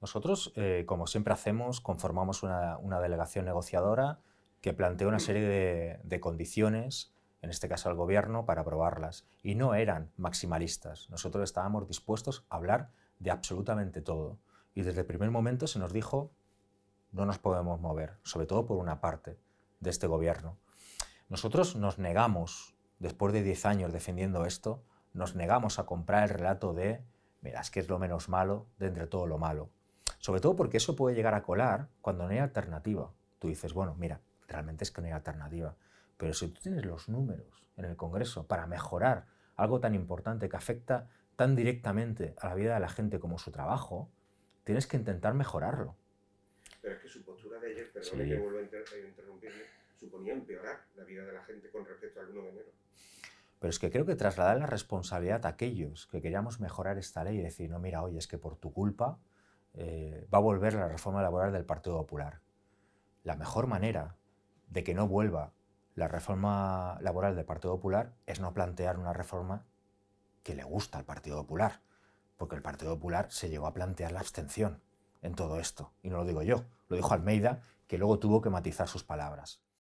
Nosotros, eh, como siempre hacemos, conformamos una, delegación negociadora que planteó una serie de, condiciones, en este caso al gobierno, para aprobarlas. Y no eran maximalistas. Nosotros estábamos dispuestos a hablar de absolutamente todo. Y desde el primer momento se nos dijo, no nos podemos mover, sobre todo por una parte de este gobierno. Nosotros nos negamos, después de 10 años defendiendo esto, nos negamos a comprar el relato de, mira, es que es lo menos malo de entre todo lo malo. Sobre todo porque eso puede llegar a colar cuando no hay alternativa. Tú dices, bueno, mira, realmente es que no hay alternativa. Pero si tú tienes los números en el Congreso para mejorar algo tan importante que afecta tan directamente a la vida de la gente como su trabajo, tienes que intentar mejorarlo. Pero es que su postura de ayer, perdón, que vuelvo a interrumpirme, suponía empeorar la vida de la gente con respecto al 1 de enero. Pero es que creo que trasladar la responsabilidad a aquellos que queríamos mejorar esta ley y decir, no, mira, oye, es que por tu culpa eh, va a volver la reforma laboral del Partido Popular. La mejor manera de que no vuelva la reforma laboral del Partido Popular es no plantear una reforma que le gusta al Partido Popular, porque el Partido Popular se llegó a plantear la abstención en todo esto, y no lo digo yo, lo dijo Almeida, que luego tuvo que matizar sus palabras.